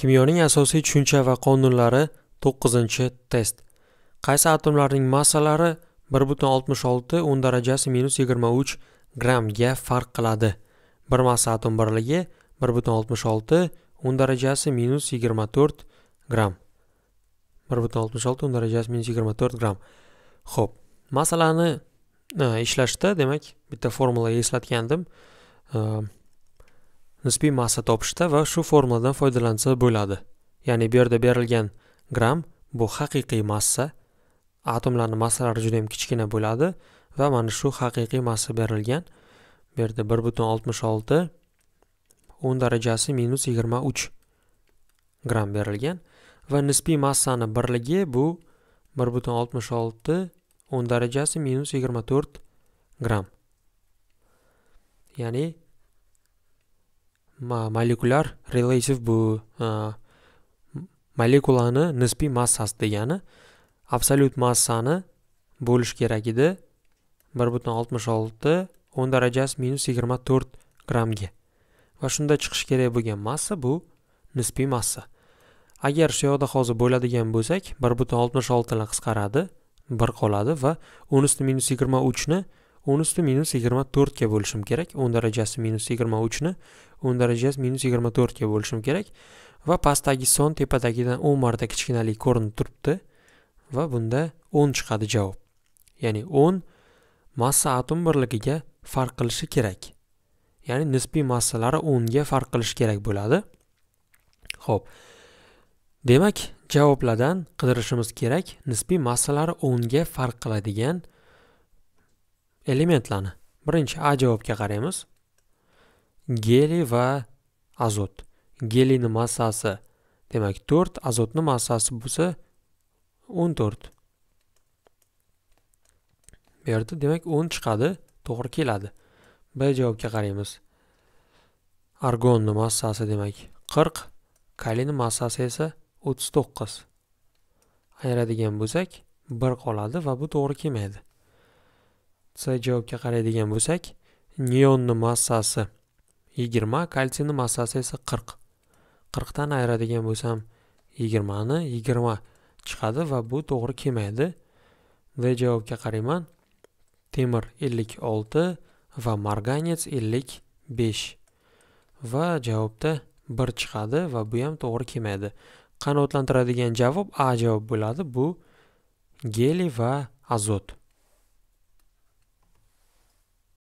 kimyoning asosiy tushuncha va qonunlari 9 test qaysi atomlarning massalari 1.66 10 darajasi minus 23 grammga farq qiladi bir massa atom birligi 1.66 10 darajasi minus 24 gramm 1.66 10 darajasi minus 24 gramm Xo'p, masalani e, ishlashda demak bitta formula eslatgandim e, nisbiy massa topishda va shu formuladan foydalansa bo'ladi ya'ni bu yerda berilgan gram bu haqiqiy massa atomlarni massalari juda yam kichkina bo'ladi va mana shu haqiqiy massa berilgan bu yerda bir butun oltmish olti o'n darajasi minus yigirma uch gram berilgan va nisbiy massani birligi bu bir butun oltmish olti o'n darajasi minus yigirma to'rt gram ya'ni molekulyar relative bu molekulani nisbiy massasi degani absolyut massani bo'lish kerak edi bir butun oltmish olti o'n darajasi minus yigirma to'rt grammga va shunda chiqishi kerak bo'lgan massa bu nisbiy massa agar shu yoqda hozir bo'ladigan bo'lsak bir butun oltmish oltini qisqaradi bir qoladi va o'n usti minus yigirma uchni o'n usti minus yigirma to'rtga bo'lishim kerak o'n darajasi minus yigirma uchni o'n darajasi minus yigirma to'rtga bo'lishim kerak va pastdagi son tepadagidan o'n marta kichkinalik ko'rinib turibdi va bunda o'n chiqadi javob ya'ni o'n massa atom birligiga farq qilishi kerak ya'ni nisbiy massalari o'nga farq qilishi kerak bo'ladi ho'p demak javoblardan qidirishimiz kerak nisbiy massalari o'nga farq qiladigan elementlarni birinchi a javobga qaraymiz geliy va azot geliyni massasi demak 4 azotni massasi bo'lsa 14 bu yerda demak 10 chiqadi to'g'ri keladi b javobga qaraymiz argonni massasi demak 40 kaliyni massasi esa 39 ayiradigan bo'lsak 1 qoladi va bu to'g'ri kelmaydi c javobga qaraydigan bo'lsak neonni massasi yigirma kalsiyni massasi esa qirq qirqdan ayiradigan bo'lsam yigirmani yigirma chiqadi va bu to'g'ri kelmaydi d javobga qarayman temir ellik olti va marganets ellik besh va javobda bir chiqadi va bu ham to'g'ri kelmaydi qanoatlantiradigan javob a javob bo'ladi bu geliy va azot